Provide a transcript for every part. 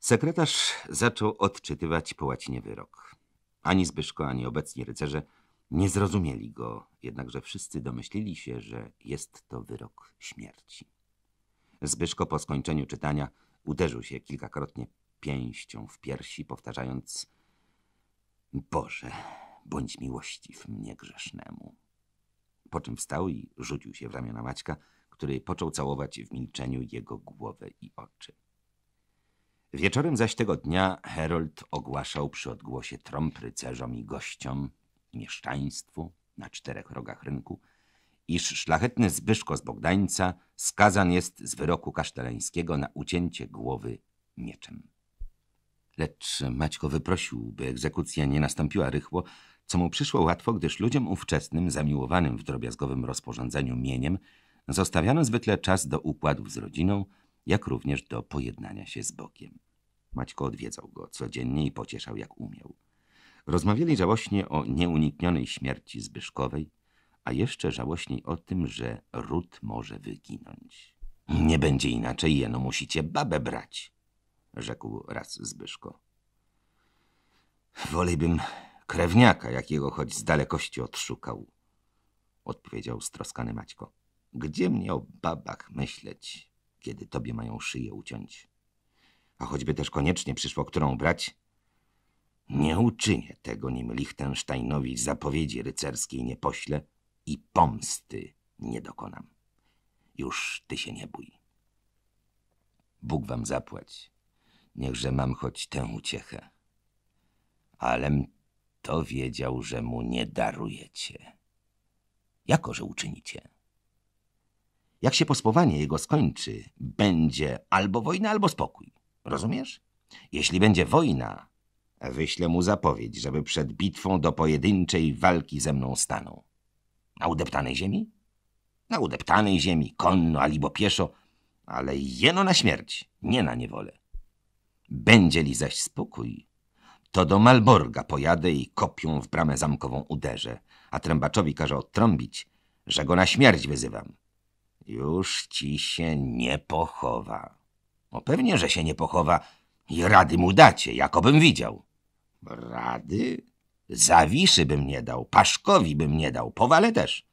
Sekretarz zaczął odczytywać po łacinie wyrok. Ani Zbyszko, ani obecni rycerze nie zrozumieli go, jednakże wszyscy domyślili się, że jest to wyrok śmierci. Zbyszko po skończeniu czytania uderzył się kilkakrotnie pięścią w piersi, powtarzając Boże, bądź miłościw mnie grzesznemu. Po czym wstał i rzucił się w ramiona Maćka, który począł całować w milczeniu jego głowę i oczy. Wieczorem zaś tego dnia Herold ogłaszał przy odgłosie trąb rycerzom i gościom, mieszczaństwu na czterech rogach rynku, iż szlachetny Zbyszko z Bogdańca skazan jest z wyroku kasztelańskiego na ucięcie głowy mieczem. Lecz Maćko wyprosił, by egzekucja nie nastąpiła rychło, co mu przyszło łatwo, gdyż ludziom ówczesnym, zamiłowanym w drobiazgowym rozporządzeniu mieniem, zostawiano zwykle czas do układów z rodziną, jak również do pojednania się z Bogiem. Maćko odwiedzał go codziennie i pocieszał jak umiał. Rozmawiali żałośnie o nieuniknionej śmierci Zbyszkowej, a jeszcze żałośniej o tym, że ród może wyginąć. Nie będzie inaczej, jeno musicie babę brać, rzekł raz Zbyszko. Wolejbym krewniaka, jakiego choć z dalekości odszukał, odpowiedział stroskany Maćko. Gdzie mnie o babach myśleć? kiedy tobie mają szyję uciąć. A choćby też koniecznie przyszło którą brać, nie uczynię tego, nim Liechtensteinowi zapowiedzi rycerskiej nie pośle i pomsty nie dokonam. Już ty się nie bój. Bóg wam zapłać. Niechże mam choć tę uciechę. Alem to wiedział, że mu nie darujecie. Jako, że uczynicie. Jak się pospowanie jego skończy, będzie albo wojna, albo spokój. Rozumiesz? Jeśli będzie wojna, wyślę mu zapowiedź, żeby przed bitwą do pojedynczej walki ze mną stanął. Na udeptanej ziemi? Na udeptanej ziemi, konno albo pieszo, ale jeno na śmierć, nie na niewolę. Będzie li zaś spokój, to do Malborga pojadę i kopią w bramę zamkową uderzę, a trębaczowi każę odtrąbić, że go na śmierć wyzywam. Już ci się nie pochowa. No pewnie, że się nie pochowa i rady mu dacie, jakobym widział. Rady? Zawiszy bym nie dał, Paszkowi bym nie dał, Powale też.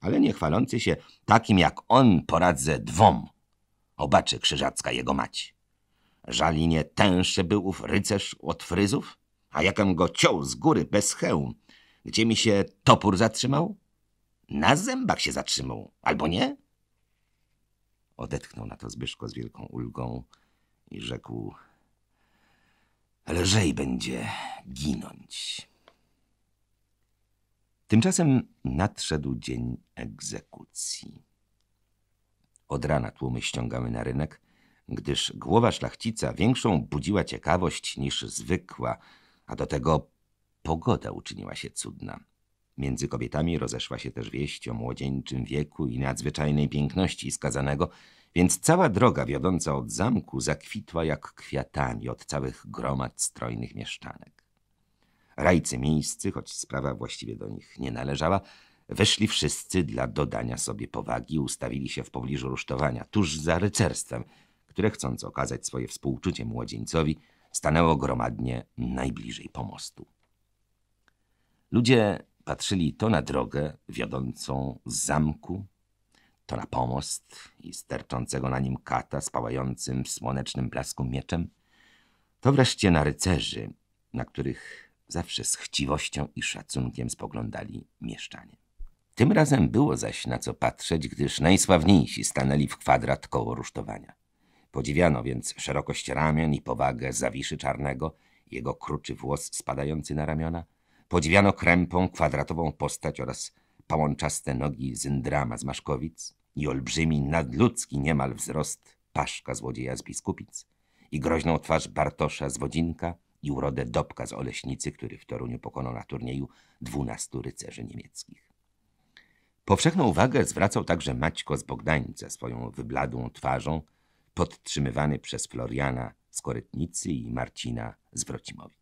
Ale nie chwalący się takim jak on poradzę dwom. Obaczy Krzyżacka jego mać. Żalinie tęższy był ów rycerz od fryzów, a jakem go ciął z góry bez hełm. Gdzie mi się topór zatrzymał? Na zębach się zatrzymał, albo nie? Odetchnął na to Zbyszko z wielką ulgą i rzekł lżej będzie ginąć. Tymczasem nadszedł dzień egzekucji. Od rana tłumy ściągały na rynek, gdyż głowa szlachcica większą budziła ciekawość niż zwykła, a do tego pogoda uczyniła się cudna. Między kobietami rozeszła się też wieść o młodzieńczym wieku i nadzwyczajnej piękności skazanego, więc cała droga wiodąca od zamku zakwitła jak kwiatami od całych gromad strojnych mieszczanek. Rajcy miejscy, choć sprawa właściwie do nich nie należała, weszli wszyscy dla dodania sobie powagi i ustawili się w pobliżu rusztowania, tuż za rycerstwem, które chcąc okazać swoje współczucie młodzieńcowi, stanęło gromadnie najbliżej pomostu. Ludzie Patrzyli to na drogę wiodącą z zamku, to na pomost i sterczącego na nim kata z pałającym w słonecznym blasku mieczem, to wreszcie na rycerzy, na których zawsze z chciwością i szacunkiem spoglądali mieszczanie. Tym razem było zaś na co patrzeć, gdyż najsławniejsi stanęli w kwadrat koło rusztowania. Podziwiano więc szerokość ramion i powagę zawiszy czarnego, jego kruczy włos spadający na ramiona – Podziwiano krępą, kwadratową postać oraz pałączaste nogi Zyndrama z Maszkowic i olbrzymi, nadludzki niemal wzrost Paszka złodzieja z Biskupic i groźną twarz Bartosza z Wodzinka i urodę Dobka z Oleśnicy, który w Toruniu pokonał na turnieju dwunastu rycerzy niemieckich. Powszechną uwagę zwracał także Maćko z Bogdańca swoją wybladłą twarzą, podtrzymywany przez Floriana z Korytnicy i Marcina z Wrocimowi.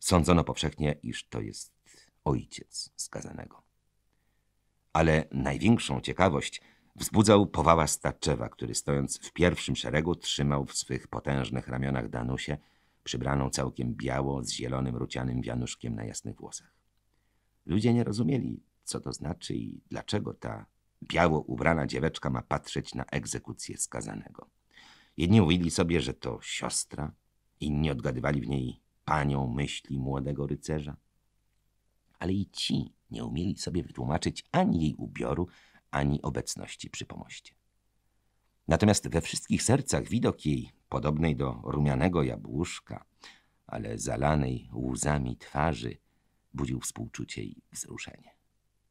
Sądzono powszechnie, iż to jest ojciec skazanego. Ale największą ciekawość wzbudzał powała Starczewa, który stojąc w pierwszym szeregu trzymał w swych potężnych ramionach Danusię, przybraną całkiem biało z zielonym rucianym wianuszkiem na jasnych włosach. Ludzie nie rozumieli, co to znaczy i dlaczego ta biało ubrana dzieweczka ma patrzeć na egzekucję skazanego. Jedni mówili sobie, że to siostra, inni odgadywali w niej panią myśli młodego rycerza. Ale i ci nie umieli sobie wytłumaczyć ani jej ubioru, ani obecności przy pomoście. Natomiast we wszystkich sercach widok jej, podobnej do rumianego jabłuszka, ale zalanej łzami twarzy, budził współczucie i wzruszenie.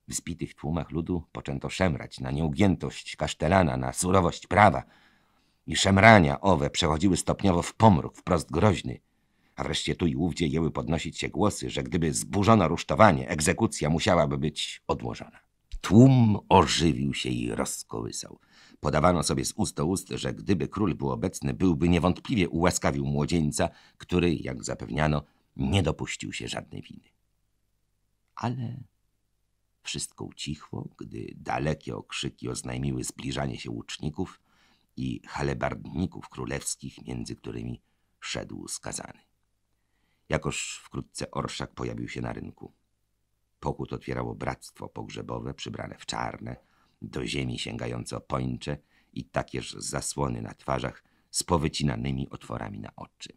W zbitych tłumach ludu poczęto szemrać na nieugiętość kasztelana, na surowość prawa i szemrania owe przechodziły stopniowo w pomruk wprost groźny, a wreszcie tu i ówdzie jęły podnosić się głosy, że gdyby zburzono rusztowanie, egzekucja musiałaby być odłożona. Tłum ożywił się i rozkołysał. Podawano sobie z ust do ust, że gdyby król był obecny, byłby niewątpliwie ułaskawił młodzieńca, który, jak zapewniano, nie dopuścił się żadnej winy. Ale wszystko ucichło, gdy dalekie okrzyki oznajmiły zbliżanie się łuczników i halebardników królewskich, między którymi szedł skazany. Jakoż wkrótce orszak pojawił się na rynku. Pokut otwierało bractwo pogrzebowe przybrane w czarne, do ziemi sięgające opończe i takież zasłony na twarzach z powycinanymi otworami na oczy.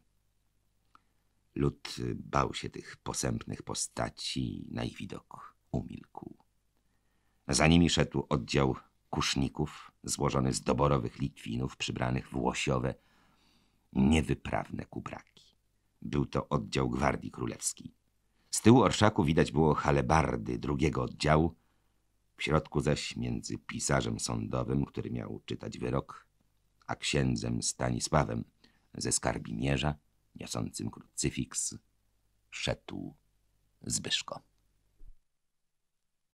Lud bał się tych posępnych postaci i na ich widok umilkł. Za nimi szedł oddział kuszników złożony z doborowych litwinów przybranych w łosiowe, niewyprawne kubraki. Był to oddział Gwardii Królewskiej. Z tyłu orszaku widać było halebardy drugiego oddziału, w środku zaś między pisarzem sądowym, który miał czytać wyrok, a księdzem Stanisławem ze skarbimierza, niosącym krucyfiks, szedł Zbyszko.